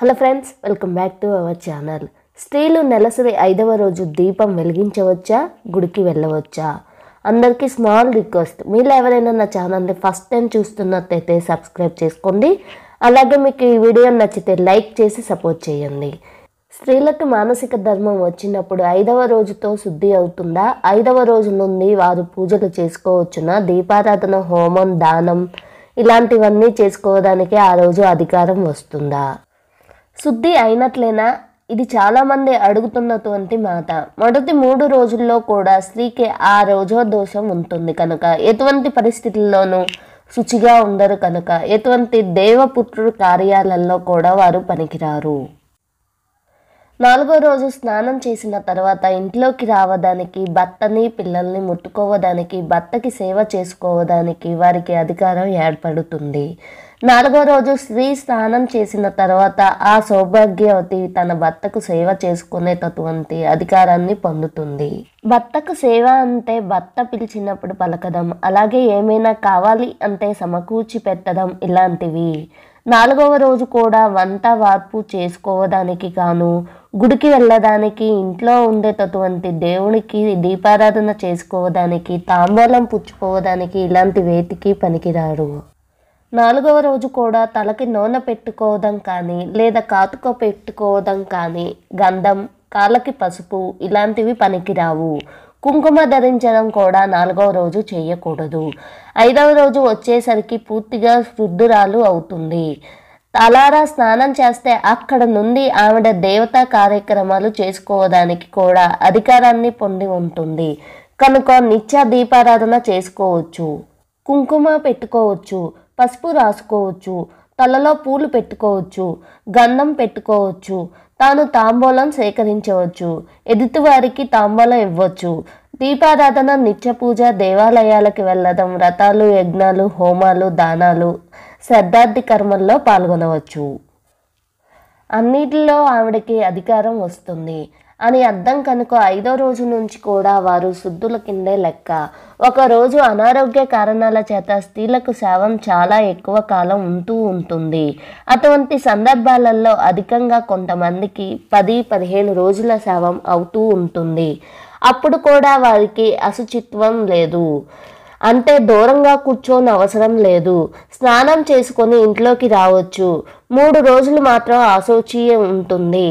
hello friends welcome back to our channel స్త్రీలు నెలసరి ఐదవ రోజు దీపం వెలిగించవచ్చా గుడికి వెళ్ళవచ్చా అందరికీ స్మాల్ రిక్వెస్ట్ మీరు ఎవరైనా నా ఛానల్ని ఫస్ట్ టైం చూస్తున్నట్టయితే సబ్స్క్రైబ్ చేసుకోండి అలాగే మీకు ఈ వీడియో నచ్చితే లైక్ చేసి సపోర్ట్ చేయండి స్త్రీలకు మానసిక ధర్మం వచ్చినప్పుడు ఐదవ రోజుతో శుద్ధి అవుతుందా ఐదవ రోజు నుండి వారు పూజలు చేసుకోవచ్చునా దీపారాధన హోమం దానం ఇలాంటివన్నీ చేసుకోవడానికి ఆ రోజు అధికారం వస్తుందా శుద్ధి అయినట్లేనా ఇది చాలామంది అడుగుతున్నటువంటి మాట మొదటి మూడు రోజుల్లో కూడా స్త్రీకి ఆ రోజో దోషం ఉంటుంది కనుక ఎటువంటి పరిస్థితుల్లోనూ శుచిగా ఉండరు కనుక ఎటువంటి దేవపుత్రుడు కార్యాలయంలో కూడా వారు పనికిరారు నాలుగో రోజు స్నానం చేసిన తర్వాత ఇంట్లోకి రావడానికి భర్తని పిల్లల్ని ముట్టుకోవడానికి భర్తకి సేవ చేసుకోవడానికి వారికి అధికారం ఏర్పడుతుంది నాలుగో రోజు స్త్రీ స్నానం చేసిన తర్వాత ఆ సౌభాగ్యవతి తన భర్తకు సేవ చేసుకునేటటువంటి అధికారాన్ని పొందుతుంది భర్తకు సేవ అంటే భర్త పిలిచినప్పుడు పలకడం అలాగే ఏమైనా కావాలి అంటే సమకూర్చి పెట్టడం ఇలాంటివి నాలుగవ రోజు కూడా వంట వార్పు చేసుకోవడానికి గాను గుడికి వెళ్ళడానికి ఇంట్లో ఉండేటటువంటి దేవునికి దీపారాధన చేసుకోవడానికి తాంబూలం పుచ్చుకోవడానికి ఇలాంటి వేటికి పనికిరారు నాలుగవ రోజు కూడా తలకి నూనె పెట్టుకోవడం కానీ లేదా కాతుకో పెట్టుకోవడం కానీ గంధం కాళ్ళకి పసుపు ఇలాంటివి పనికిరావు కుంకుమ ధరించడం కూడా నాలుగవ రోజు చేయకూడదు ఐదవ రోజు వచ్చేసరికి పూర్తిగా శుద్ధురాలు అవుతుంది తలారా స్నానం చేస్తే అక్కడ నుండి ఆవిడ దేవతా కార్యక్రమాలు చేసుకోవడానికి కూడా అధికారాన్ని పొంది ఉంటుంది కనుక నిత్య దీపారాధన చేసుకోవచ్చు కుంకుమ పెట్టుకోవచ్చు పసుపు రాసుకోవచ్చు తలలో పూలు పెట్టుకోవచ్చు గంధం పెట్టుకోవచ్చు తాను తాంబూలం సేకరించవచ్చు ఎదుటివారికి తాంబూలం ఇవ్వచ్చు దీపారాధన నిత్య పూజ దేవాలయాలకు వెళ్ళడం వ్రతాలు యజ్ఞాలు హోమాలు దానాలు శ్రద్ధార్థి కర్మల్లో పాల్గొనవచ్చు అన్నిటిలో ఆవిడకి అధికారం వస్తుంది అని అర్థం కనుక ఐదో రోజు నుంచి కూడా వారు శుద్ధుల కిందే లెక్క ఒకరోజు అనారోగ్య కారణాల చేత స్త్రీలకు శవం చాలా ఎక్కువ కాలం ఉంటూ ఉంటుంది అటువంటి సందర్భాలలో అధికంగా కొంతమందికి పది పదిహేను రోజుల శవం అవుతూ ఉంటుంది అప్పుడు కూడా వారికి అశుచిత్వం లేదు అంటే దూరంగా కూర్చోని అవసరం లేదు స్నానం చేసుకొని ఇంట్లోకి రావచ్చు మూడు రోజులు మాత్రం అశోచీయ ఉంటుంది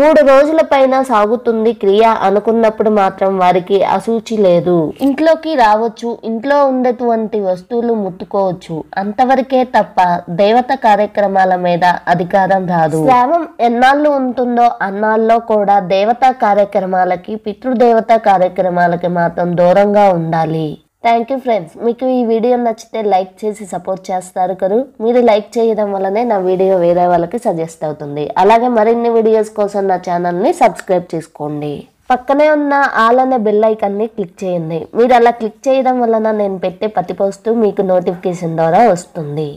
మూడు రోజుల పైన సాగుతుంది క్రియ అనుకున్నప్పుడు మాత్రం వారికి అసూచి లేదు ఇంట్లోకి రావచ్చు ఇంట్లో ఉండేటువంటి వస్తువులు ముట్టుకోవచ్చు అంతవరకే తప్ప దేవత కార్యక్రమాల మీద అధికారం రాదు శ్రావం ఎన్నాళ్ళు ఉంటుందో అన్నాళ్ళలో కూడా దేవతా కార్యక్రమాలకి పితృదేవత కార్యక్రమాలకి మాత్రం దూరంగా ఉండాలి థ్యాంక్ యూ ఫ్రెండ్స్ మీకు ఈ వీడియో నచ్చితే లైక్ చేసి సపోర్ట్ చేస్తారు కరు మీరు లైక్ చేయడం వల్లనే నా వీడియో వేరే వాళ్ళకి సజెస్ట్ అవుతుంది అలాగే మరిన్ని వీడియోస్ కోసం నా ఛానల్ని సబ్స్క్రైబ్ చేసుకోండి పక్కనే ఉన్న ఆల్ అనే బెల్ ఐకాన్ని క్లిక్ చేయండి మీరు అలా క్లిక్ చేయడం వలన నేను పెట్టే పతి పోస్టు మీకు నోటిఫికేషన్ ద్వారా వస్తుంది